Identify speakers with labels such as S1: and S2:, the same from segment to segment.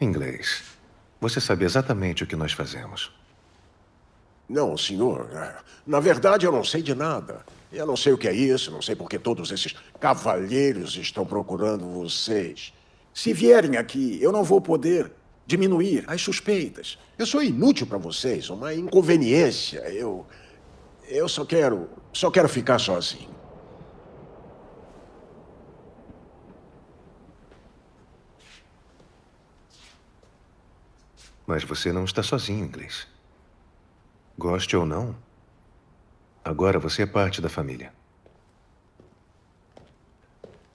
S1: Inglês. Você sabe exatamente o que nós fazemos.
S2: Não, senhor. Na verdade, eu não sei de nada. Eu não sei o que é isso, não sei por que todos esses cavalheiros estão procurando vocês. Se vierem aqui, eu não vou poder diminuir as suspeitas. Eu sou inútil para vocês, uma inconveniência. Eu eu só quero, só quero ficar sozinho.
S1: Mas você não está sozinho, inglês. Goste ou não, agora você é parte da família.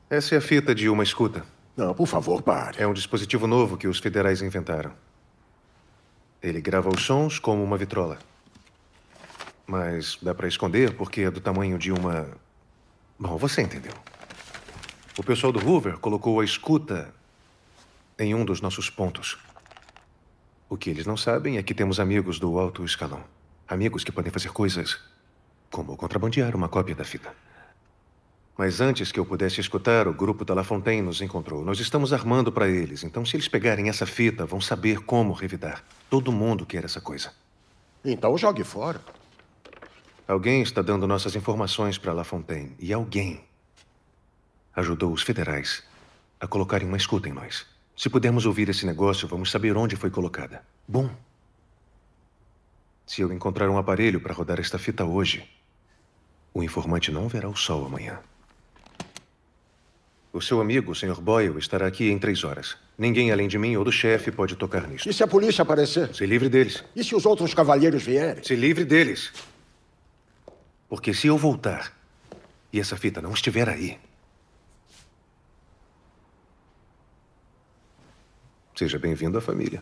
S1: Essa é a fita de uma escuta. Não, por favor, pare. É um dispositivo novo que os federais inventaram. Ele grava os sons como uma vitrola. Mas dá para esconder porque é do tamanho de uma. Bom, você entendeu. O pessoal do Hoover colocou a escuta em um dos nossos pontos. O que eles não sabem é que temos amigos do alto escalão. Amigos que podem fazer coisas como contrabandear uma cópia da fita. Mas antes que eu pudesse escutar, o grupo da La Fontaine nos encontrou. Nós estamos armando para eles, então se eles pegarem essa fita, vão saber como revidar. Todo mundo quer essa coisa. Então jogue fora. Alguém está dando nossas informações para La Fontaine e alguém ajudou os federais a colocarem uma escuta em nós. Se pudermos ouvir esse negócio, vamos saber onde foi colocada. Bom. Se eu encontrar um aparelho para rodar esta fita hoje, o informante não verá o sol amanhã. O seu amigo, o Sr. Boyle, estará aqui em três horas. Ninguém além de mim ou do chefe pode tocar nisso. E se a polícia aparecer? Se livre deles. E se os outros cavalheiros vierem? Se livre deles. Porque se eu voltar e essa fita não estiver aí, Seja bem-vindo à família.